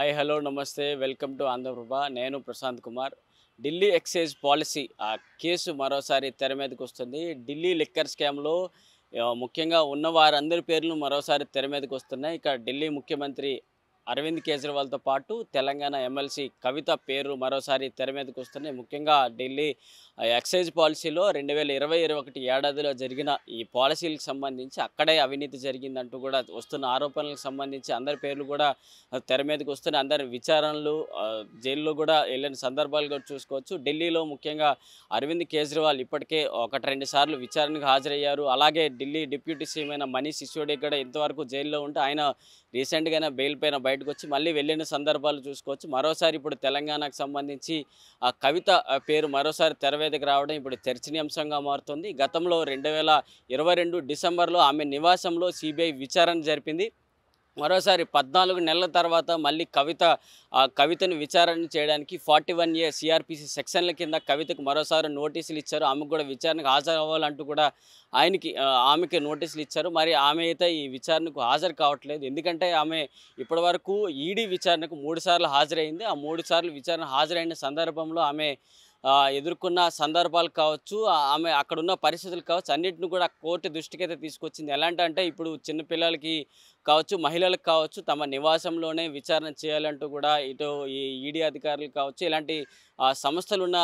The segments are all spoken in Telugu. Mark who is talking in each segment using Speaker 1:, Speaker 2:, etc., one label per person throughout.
Speaker 1: హాయ్ హలో నమస్తే వెల్కమ్ టు ఆంధ్రప్రభ నేను ప్రశాంత్ కుమార్ ఢిల్లీ ఎక్సైజ్ పాలసీ ఆ కేసు మరోసారి తెర మీదకి వస్తుంది ఢిల్లీ లిక్కర్ స్కామ్లో ముఖ్యంగా ఉన్న వారందరి పేర్లు మరోసారి తెర మీదకి వస్తున్నాయి ఇక ఢిల్లీ ముఖ్యమంత్రి అరవింద్ కేజ్రీవాల్తో పాటు తెలంగాణ ఎమ్మెల్సీ కవిత పేరు మరోసారి తెర మీదకు వస్తున్నాయి ముఖ్యంగా ఢిల్లీ ఎక్సైజ్ పాలసీలో రెండు వేల ఇరవై ఇరవై ఒకటి ఏడాదిలో జరిగిన ఈ పాలసీలకు సంబంధించి అక్కడే అవినీతి జరిగిందంటూ కూడా వస్తున్న ఆరోపణలకు సంబంధించి అందరి పేర్లు కూడా తెర మీదకు వస్తున్నాయి అందరి విచారణలు జైల్లో కూడా వెళ్ళిన సందర్భాలు కూడా చూసుకోవచ్చు ఢిల్లీలో ముఖ్యంగా అరవింద్ కేజ్రీవాల్ ఇప్పటికే ఒకటి రెండు సార్లు విచారణకు హాజరయ్యారు అలాగే ఢిల్లీ డిప్యూటీ సీఎం అయిన మనీష్ సిసోడి కూడా ఇంతవరకు జైల్లో ఉంటే ఆయన రీసెంట్గానే బెయిల్ పైన బయట బయటకు వచ్చి మళ్ళీ వెళ్ళిన సందర్భాలు చూసుకోవచ్చు మరోసారి ఇప్పుడు తెలంగాణకు సంబంధించి ఆ కవిత పేరు మరోసారి తెరవేదికి రావడం ఇప్పుడు చర్చనీయాంశంగా మారుతుంది గతంలో రెండు డిసెంబర్లో ఆమె నివాసంలో సిబిఐ విచారణ జరిపింది మరోసారి పద్నాలుగు నెలల తర్వాత మళ్ళీ కవిత ఆ కవితను విచారణ చేయడానికి ఫార్టీ వన్ ఏ సిఆర్పిసి సెక్షన్ల కింద కవితకు మరోసారి నోటీసులు ఇచ్చారు ఆమెకు కూడా విచారణకు హాజరు అవ్వాలంటూ కూడా ఆయనకి ఆమెకి నోటీసులు ఇచ్చారు మరి ఆమె అయితే ఈ విచారణకు హాజరు కావట్లేదు ఎందుకంటే ఆమె ఇప్పటివరకు ఈడీ విచారణకు మూడుసార్లు హాజరైంది ఆ మూడు సార్లు విచారణ హాజరైన సందర్భంలో ఆమె ఎదుర్కొన్న సందర్భాలు కావచ్చు ఆమె అక్కడున్న పరిస్థితులు కావచ్చు అన్నింటిని కూడా కోర్టు దృష్టికి అయితే తీసుకొచ్చింది ఎలాంటి అంటే ఇప్పుడు చిన్నపిల్లలకి కావచ్చు మహిళలకు కావచ్చు తమ నివాసంలోనే విచారణ చేయాలంటూ కూడా ఇటు ఈ ఈడీ అధికారులు కావచ్చు ఇలాంటి సంస్థలున్న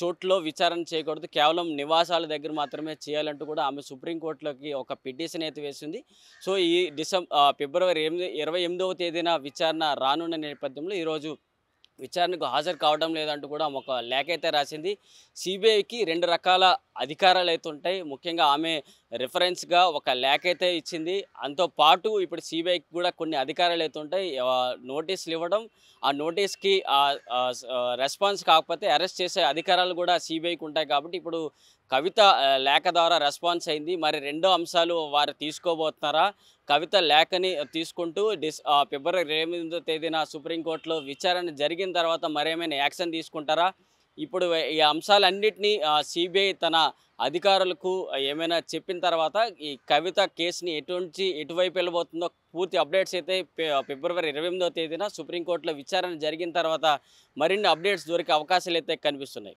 Speaker 1: చోట్లో విచారణ చేయకూడదు కేవలం నివాసాల దగ్గర మాత్రమే చేయాలంటూ కూడా ఆమె సుప్రీంకోర్టులోకి ఒక పిటిషన్ అయితే వేసింది సో ఈ డిసెంబర్ ఫిబ్రవరి ఎనిమిది ఇరవై ఎనిమిదవ తేదీన విచారణ రానున్న నేపథ్యంలో ఈరోజు విచారణకు హాజరు కావడం లేదంటూ కూడా ఒక లేఖ అయితే రాసింది సిబిఐకి రెండు రకాల అధికారాలు అయితే ఉంటాయి ముఖ్యంగా ఆమె రిఫరెన్స్గా ఒక లేఖ అయితే ఇచ్చింది అంతోపాటు ఇప్పుడు సిబిఐకి కూడా కొన్ని అధికారాలు అయితే ఉంటాయి నోటీసులు ఇవ్వడం ఆ నోటీస్కి రెస్పాన్స్ కాకపోతే అరెస్ట్ చేసే అధికారాలు కూడా సిబిఐకి ఉంటాయి కాబట్టి ఇప్పుడు కవిత లేఖ ద్వారా రెస్పాన్స్ అయింది మరి రెండో అంశాలు వారు తీసుకోబోతున్నారా కవిత లేఖని తీసుకుంటూ డిస్ ఫిబ్రవరి ఎనిమిదో తేదీన సుప్రీంకోర్టులో విచారణ జరిగిన తర్వాత మరేమైనా యాక్షన్ తీసుకుంటారా ఇప్పుడు ఈ అంశాలన్నింటినీ సిబిఐ తన అధికారులకు ఏమైనా చెప్పిన తర్వాత ఈ కవిత కేసుని ఎటువంటి ఎటువైపు వెళ్ళబోతుందో పూర్తి అప్డేట్స్ అయితే ఫిబ్రవరి ఇరవై తేదీన సుప్రీంకోర్టులో విచారణ జరిగిన తర్వాత మరిన్ని అప్డేట్స్ దొరికే అవకాశాలు అయితే కనిపిస్తున్నాయి